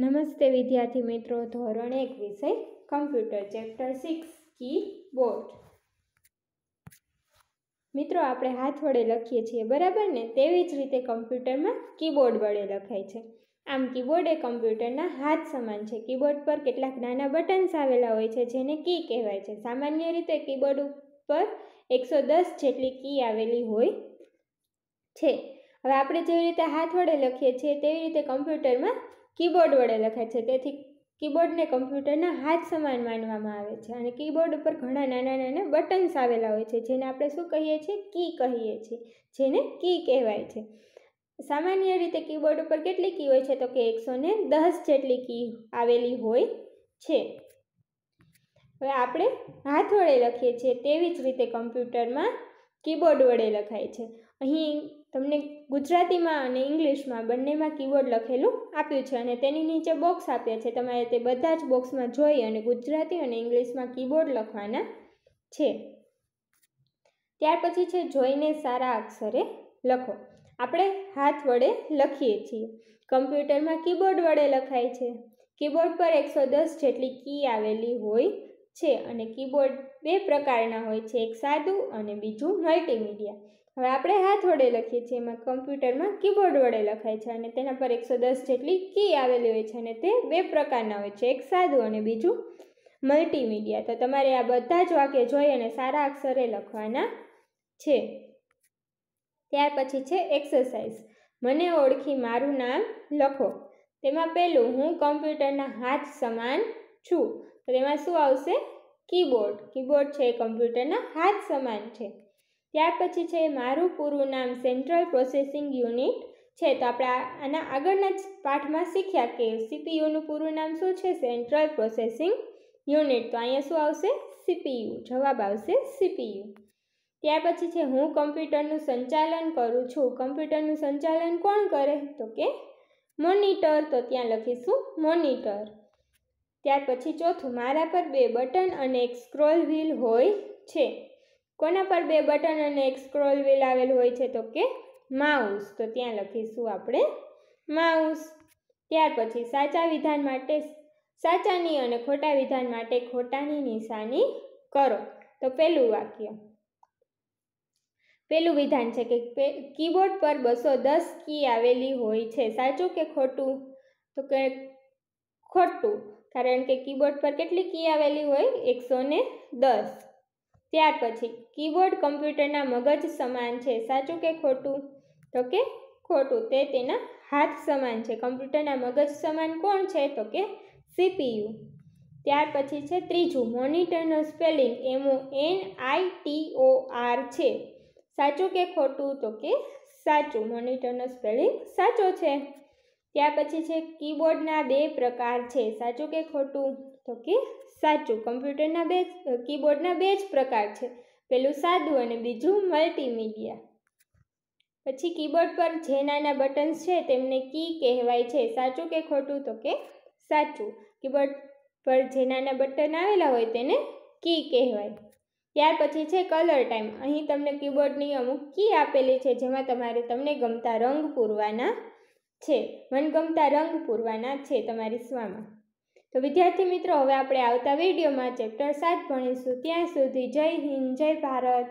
નમસ્તે વિદ્યાર્થી મિત્રો ધોરણ એક વિષય કમ્પ્યુટર ચેપ્ટર સિક્સ કીબોર્ડ મિત્રો આપણે હાથ વડે લખીએ છીએ બરાબર ને તેવી જ રીતે કમ્પ્યુટરમાં કીબોર્ડ વડે લખાય છે આમ કીબોર્ડ એ કમ્પ્યુટરના હાથ સમાન છે કીબોર્ડ પર કેટલાક નાના બટન્સ આવેલા હોય છે જેને કી કહેવાય છે સામાન્ય રીતે કીબોર્ડ ઉપર એકસો દસ જેટલી કી આવેલી હોય છે હવે આપણે જેવી રીતે હાથ વડે લખીએ છીએ તેવી રીતે કમ્પ્યુટરમાં કીબોર્ડ વડે લખાય છે તેથી કીબોર્ડને કમ્પ્યુટરના હાથ સમાન માનવામાં આવે છે અને કીબોર્ડ ઉપર ઘણા નાના નાના બટન્સ આવેલા હોય છે જેને આપણે શું કહીએ છીએ કી કહીએ છીએ જેને કી કહેવાય છે સામાન્ય રીતે કીબોર્ડ ઉપર કેટલી કી હોય છે તો કે એકસો ને દસ જેટલી કી આવેલી હોય છે હવે આપણે હાથ વડે લખીએ છીએ તેવી જ રીતે કમ્પ્યુટરમાં કીબોર્ડ વડે લખાય છે અહીં તમને ગુજરાતીમાં અને ઇંગ્લિશમાં બંનેમાં કીબોર્ડ લખેલું આપ્યું છે અને તેની નીચે બોક્સ આપ્યા છે તમારે તે બધા જ બોક્સમાં જોઈ અને ગુજરાતી અને ઇંગ્લિશમાં કીબોર્ડ લખવાના છે ત્યાર પછી છે જોઈને સારા અક્ષરે લખો આપણે હાથ વડે લખીએ છીએ કમ્પ્યુટરમાં કીબોર્ડ વડે લખાય છે કીબોર્ડ પર એકસો દસ જેટલી કી આવેલી હોય છે અને કીબોર્ડ બે પ્રકારના હોય છે એક સાદું અને બીજું મલ્ટીમીડિયા હવે આપણે હાથ વડે લખીએ છીએ એમાં કમ્પ્યુટરમાં કીબોર્ડ વડે લખાય છે અને તેના પર એકસો દસ જેટલી કી આવેલી હોય છે અને તે બે પ્રકારના હોય છે એક સાદું અને બીજું મલ્ટીમીડિયા તો તમારે આ બધા જ વાક્ય જોઈ અને સારા અક્ષરે લખવાના છે ત્યાર પછી છે એક્સરસાઇઝ મને ઓળખી મારું નામ લખો તેમાં પહેલું હું કમ્પ્યુટરના હાથ સમાન છું તો એમાં શું આવશે કીબોર્ડ કીબોર્ડ છે એ કમ્પ્યુટરના હાથ સમાન છે ત્યાર પછી છે મારું પૂરું નામ સેન્ટ્રલ પ્રોસેસિંગ યુનિટ છે તો આપણે આના આગળના જ પાઠમાં શીખ્યા કે સીપીયુનું પૂરું નામ શું છે સેન્ટ્રલ પ્રોસેસિંગ યુનિટ તો અહીંયા શું આવશે સીપીયુ જવાબ આવશે સીપીયુ ત્યાર પછી છે હું કમ્પ્યુટરનું સંચાલન કરું છું કમ્પ્યુટરનું સંચાલન કોણ કરે તો કે મોનિટર તો ત્યાં લખીશું મોનિટર ત્યાર પછી ચોથું મારા પર બે બટન અને એક સ્ક્રોલ વ્હીલ હોય છે કોના પર બે બટન અને એક સ્ક્રોલ વ્હીલ આવેલ હોય છે તો કે માઉસ તો ત્યાં લખીશું આપણે માઉસ ત્યાર પછી સાચા વિધાન માટે સાચાની અને ખોટા વિધાન માટે ખોટાની નિશાની કરો તો પહેલું વાક્ય પહેલું વિધાન છે કે કીબોર્ડ પર બસો દસ કી આવેલી હોય છે સાચું કે ખોટું તો કે ખોટું કારણ કે કીબોર્ડ પર કેટલી કી આવેલી હોય એકસો ને દસ ત્યાર પછી કીબોર્ડ કમ્પ્યુટરના મગજ સમાન છે સાચું કે ખોટું તો કે ખોટું તે તેના હાથ સમાન છે કમ્પ્યુટરના મગજ સમાન કોણ છે તો કે સીપીયુ ત્યાર પછી છે ત્રીજું મોનિટરનો spelling M O N I T O R છે સાચું કે ખોટું તો કે સાચું મોનિટરનો સ્પેલિંગ સાચો છે ત્યાર પછી છે કીબોર્ડના બે પ્રકાર છે સાચું કે ખોટું તો કે સાચું કમ્પ્યુટરના બે કીબોર્ડના બે જ પ્રકાર છે પેલું સાદું અને બીજું મલ્ટીમીડિયા પછી કીબોર્ડ પર જે નાના બટન્સ છે તેમને કી કહેવાય છે સાચું કે ખોટું તો કે સાચું કીબોર્ડ પર જે નાના બટન આવેલા હોય તેને કી કહેવાય ત્યાર પછી છે કલર ટાઈમ અહીં તમને કીબોર્ડની અમુક કી આપેલી છે જેમાં તમારે તમને ગમતા રંગ પૂરવાના છે મનગમતા રંગ પૂરવાના છે તમારી સ્વામાં તો વિદ્યાર્થી મિત્રો હવે આપણે આવતા વિડીયોમાં ચેપ્ટર સાત ભણીશું ત્યાં સુધી જય હિન્દ જય ભારત